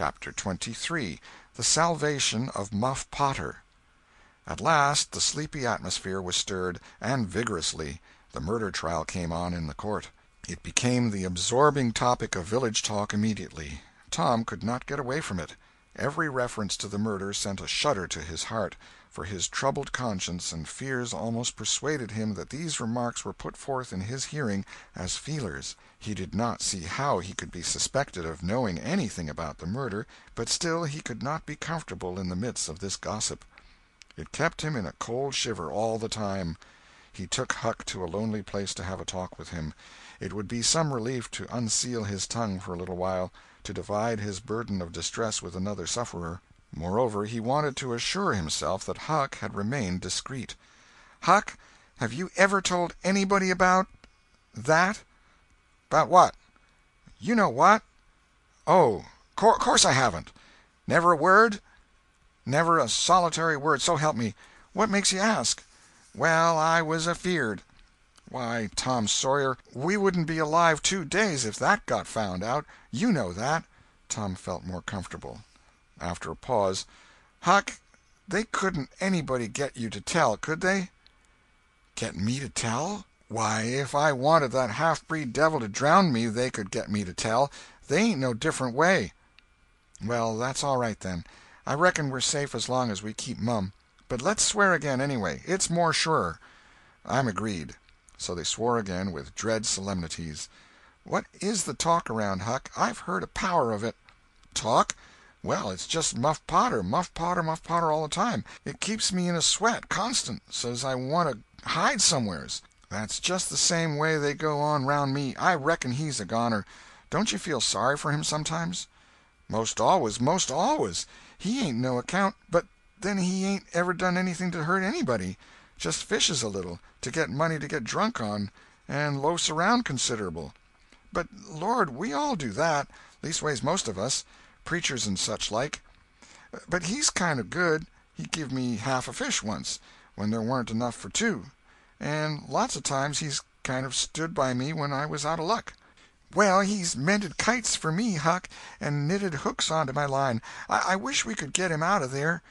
CHAPTER 23 The Salvation of Muff Potter AT last the sleepy atmosphere was stirred, and vigorously. The murder trial came on in the court. It became the absorbing topic of village talk immediately. Tom could not get away from it. Every reference to the murder sent a shudder to his heart for his troubled conscience and fears almost persuaded him that these remarks were put forth in his hearing as feelers. He did not see how he could be suspected of knowing anything about the murder, but still he could not be comfortable in the midst of this gossip. It kept him in a cold shiver all the time. He took Huck to a lonely place to have a talk with him. It would be some relief to unseal his tongue for a little while, to divide his burden of distress with another sufferer. Moreover, he wanted to assure himself that Huck had remained discreet. "Huck, have you ever told anybody about—that?" About what?" "You know what." "Oh, course I haven't." "Never a word?" "Never a solitary word, so help me. What makes you ask?" "Well, I was afeard." "Why, Tom Sawyer, we wouldn't be alive two days if that got found out. You know that." Tom felt more comfortable. After a pause: "Huck, they couldn't anybody get you to tell, could they?" "Get me to tell? Why, if I wanted that half breed devil to drown me they could get me to tell. They ain't no different way." "Well, that's all right, then. I reckon we're safe as long as we keep mum. But let's swear again, anyway. It's more sure. "I'm agreed." So they swore again, with dread solemnities. "What is the talk around, Huck? I've heard a power of it." "Talk? Well, it's just Muff Potter, Muff Potter, Muff Potter, all the time. It keeps me in a sweat, constant, says I want to hide somewheres. That's just the same way they go on round me. I reckon he's a goner. Don't you feel sorry for him sometimes?" "Most always, most always. He ain't no account, but then he ain't ever done anything to hurt anybody. Just fishes a little, to get money to get drunk on, and loafs around considerable. But Lord, we all do that—leastways most of us preachers and such like. But he's kind of good. He give me half a fish once, when there warn't enough for two. And lots of times he's kind of stood by me when I was out of luck. Well, he's mended kites for me, Huck, and knitted hooks onto my line. I wish we could get him out of there."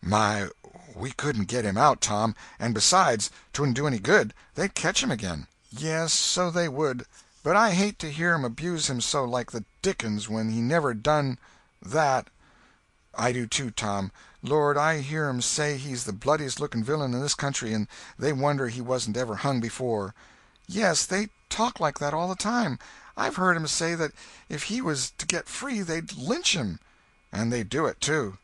"My, we couldn't get him out, Tom; and besides, 'twouldn't do any good. They'd catch him again." "Yes, so they would. But I hate to hear 'em abuse him so, like the dickens, when he never done that—" "I do, too, Tom. Lord, I hear 'em say he's the bloodiest looking villain in this country, and they wonder he wasn't ever hung before." "Yes, they talk like that all the time. I've heard 'em say that if he was to get free they'd lynch him." "And they do it, too."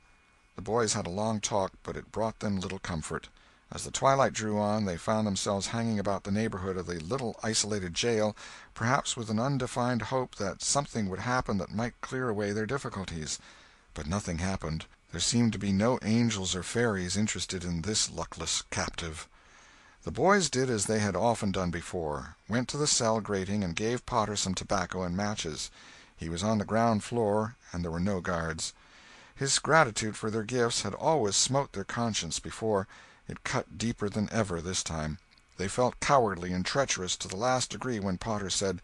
The boys had a long talk, but it brought them little comfort. As the twilight drew on they found themselves hanging about the neighborhood of the little isolated jail, perhaps with an undefined hope that something would happen that might clear away their difficulties. But nothing happened. There seemed to be no angels or fairies interested in this luckless captive. The boys did as they had often done before—went to the cell grating and gave Potter some tobacco and matches. He was on the ground floor, and there were no guards. His gratitude for their gifts had always smote their conscience before. It cut deeper than ever, this time. They felt cowardly and treacherous to the last degree when Potter said: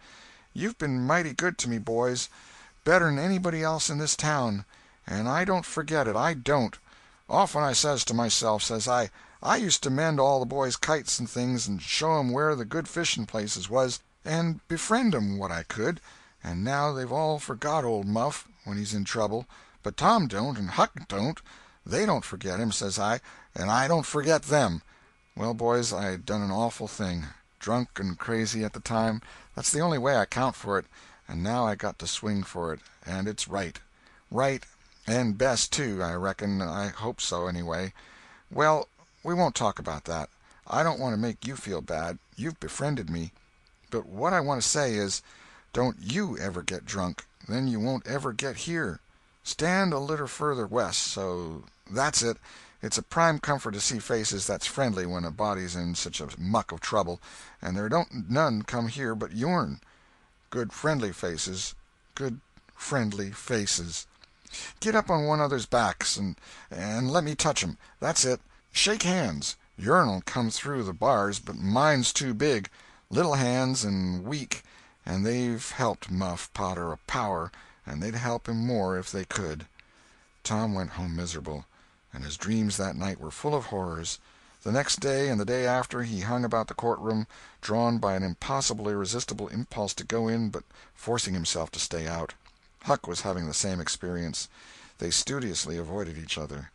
"You've been mighty good to me, boys—better'n anybody else in this town. And I don't forget it, I don't. Often I says to myself, says I, I used to mend all the boys' kites and things, and show 'em where the good fishing places was, and befriend 'em what I could, and now they've all forgot old Muff, when he's in trouble, but Tom don't, and Huck don't. They don't forget him, says I and I don't forget them. Well, boys, I done an awful thing. Drunk and crazy at the time, that's the only way I count for it, and now I got to swing for it, and it's right. Right, and best, too, I reckon, I hope so, anyway. Well, we won't talk about that. I don't want to make you feel bad, you've befriended me. But what I want to say is, don't you ever get drunk, then you won't ever get here. Stand a litter further west, so—that's it. It's a prime comfort to see faces that's friendly when a body's in such a muck of trouble, and there don't none come here but yourn. Good friendly faces—good friendly faces. Get up on one another's backs, and let me touch 'em. That's it. Shake hands. Yourn'll come through the bars, but mine's too big. Little hands, and weak, and they've helped Muff Potter a power, and they'd help him more if they could." Tom went home miserable and his dreams that night were full of horrors. The next day and the day after he hung about the court room, drawn by an impossible, irresistible impulse to go in, but forcing himself to stay out. Huck was having the same experience. They studiously avoided each other.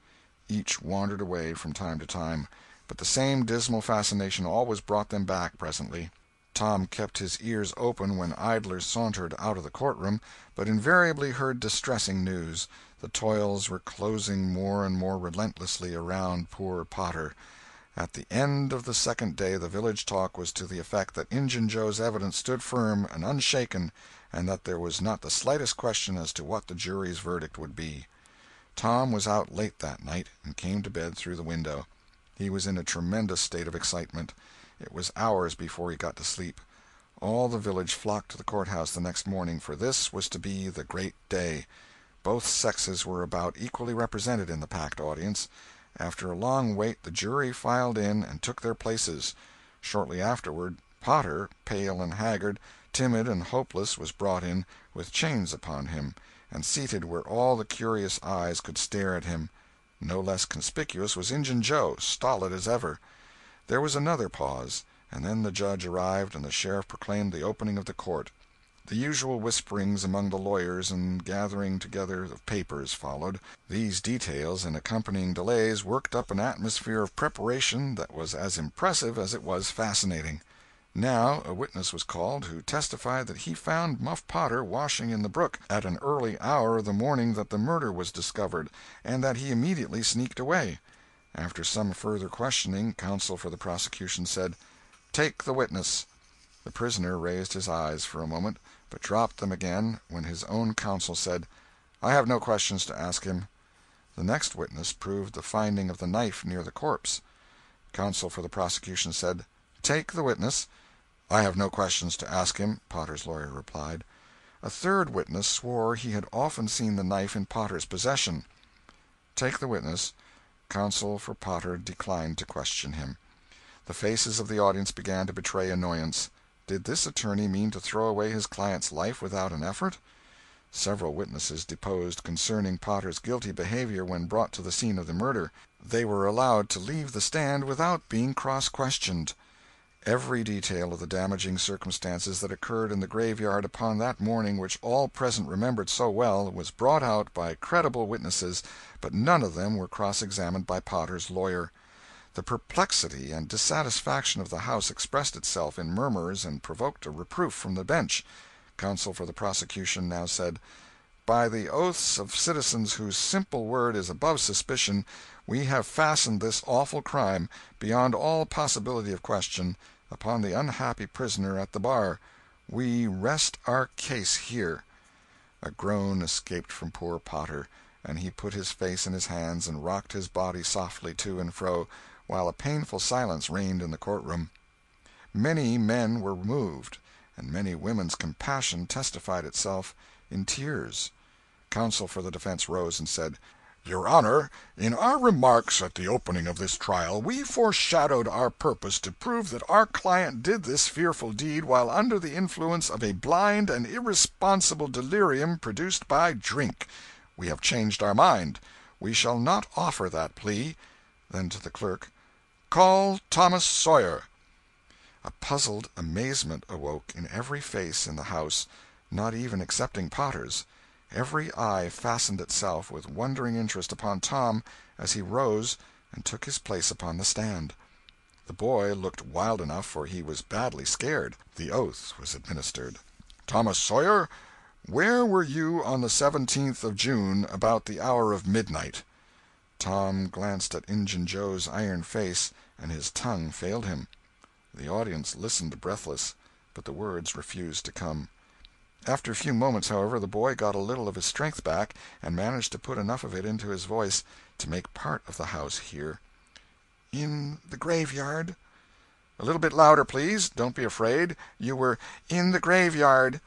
Each wandered away, from time to time, but the same dismal fascination always brought them back, presently. Tom kept his ears open when idlers sauntered out of the court room, but invariably heard distressing news: the toils were closing more and more relentlessly around poor Potter. At the end of the second day the village talk was to the effect that Injun Joe's evidence stood firm and unshaken, and that there was not the slightest question as to what the jury's verdict would be. Tom was out late that night, and came to bed through the window. He was in a tremendous state of excitement. It was hours before he got to sleep. All the village flocked to the court house the next morning, for this was to be the great day. Both sexes were about equally represented in the packed audience. After a long wait the jury filed in and took their places. Shortly afterward, Potter, pale and haggard, timid and hopeless, was brought in, with chains upon him, and seated where all the curious eyes could stare at him. No less conspicuous was Injun Joe, stolid as ever. There was another pause, and then the judge arrived and the sheriff proclaimed the opening of the court. The usual whisperings among the lawyers and gathering together of papers followed. These details and accompanying delays worked up an atmosphere of preparation that was as impressive as it was fascinating. Now a witness was called who testified that he found Muff Potter washing in the brook at an early hour of the morning that the murder was discovered, and that he immediately sneaked away. After some further questioning, counsel for the prosecution said: "Take the witness." The prisoner raised his eyes for a moment, but dropped them again when his own counsel said: "I have no questions to ask him." The next witness proved the finding of the knife near the corpse. Counsel for the prosecution said: "Take the witness." "I have no questions to ask him," Potter's lawyer replied. A third witness swore he had often seen the knife in Potter's possession. "Take the witness. Counsel for Potter declined to question him. The faces of the audience began to betray annoyance. Did this attorney mean to throw away his client's life without an effort? Several witnesses deposed concerning Potter's guilty behavior when brought to the scene of the murder. They were allowed to leave the stand without being cross questioned every detail of the damaging circumstances that occurred in the graveyard upon that morning which all present remembered so well, was brought out by credible witnesses, but none of them were cross examined by Potter's lawyer. The perplexity and dissatisfaction of the house expressed itself in murmurs and provoked a reproof from the bench. Counsel for the prosecution now said. By the oaths of citizens whose simple word is above suspicion, we have fastened this awful crime, beyond all possibility of question, upon the unhappy prisoner at the bar. We rest our case here." A groan escaped from poor Potter, and he put his face in his hands and rocked his body softly to and fro, while a painful silence reigned in the court room. Many men were moved, and many women's compassion testified itself in tears. Counsel for the defence rose and said "Your Honor, in our remarks at the opening of this trial we foreshadowed our purpose to prove that our client did this fearful deed while under the influence of a blind and irresponsible delirium produced by drink. We have changed our mind. We shall not offer that plea." Then to the clerk "Call Thomas Sawyer." A puzzled amazement awoke in every face in the house not even excepting Potter's. Every eye fastened itself with wondering interest upon Tom as he rose and took his place upon the stand. The boy looked wild enough, for he was badly scared. The oath was administered. "Thomas Sawyer, where were you on the 17th of June, about the hour of midnight?" Tom glanced at Injun Joe's iron face, and his tongue failed him. The audience listened breathless, but the words refused to come. After a few moments, however, the boy got a little of his strength back, and managed to put enough of it into his voice to make part of the house hear: "In the graveyard." "A little bit louder, please. Don't be afraid. You were in the graveyard.'"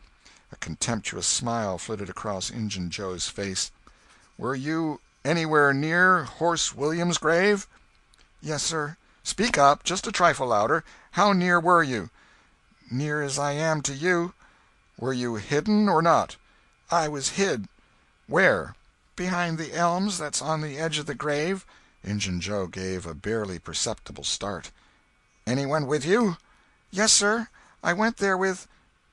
A contemptuous smile flitted across Injun Joe's face. "Were you anywhere near Horse Williams' grave?" "Yes, sir." "Speak up—just a trifle louder. How near were you?" "Near as I am to you." "Were you hidden or not?" "I was hid." "Where?" "Behind the elms that's on the edge of the grave." Injun Joe gave a barely perceptible start. "Any one with you?" "Yes, sir. I went there with—"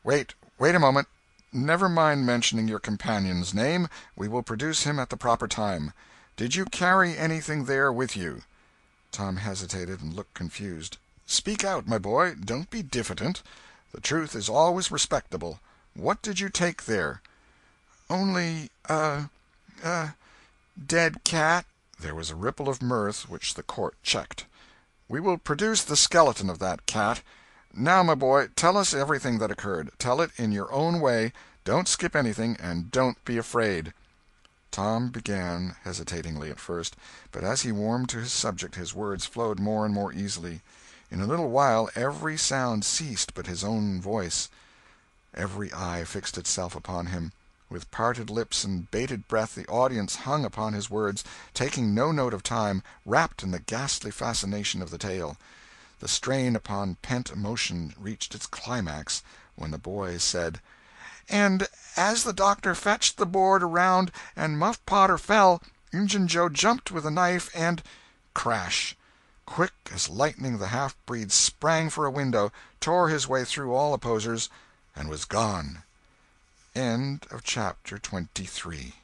"Wait—wait a moment. Never mind mentioning your companion's name. We will produce him at the proper time. Did you carry anything there with you?" Tom hesitated and looked confused. "Speak out, my boy—don't be diffident. The truth is always respectable. What did you take there?" "Only—a—a—dead uh, uh, cat." There was a ripple of mirth which the court checked. "We will produce the skeleton of that cat. Now, my boy, tell us everything that occurred. Tell it in your own way; don't skip anything, and don't be afraid." Tom began hesitatingly at first, but as he warmed to his subject his words flowed more and more easily. In a little while every sound ceased but his own voice. Every eye fixed itself upon him. With parted lips and bated breath the audience hung upon his words, taking no note of time, rapt in the ghastly fascination of the tale. The strain upon pent emotion reached its climax when the boy said "And as the doctor fetched the board around and Muff Potter fell, Injun Joe jumped with a knife and Crash! Quick as lightning the half breed sprang for a window, tore his way through all opposers and was gone. CHAPTER Twenty Three.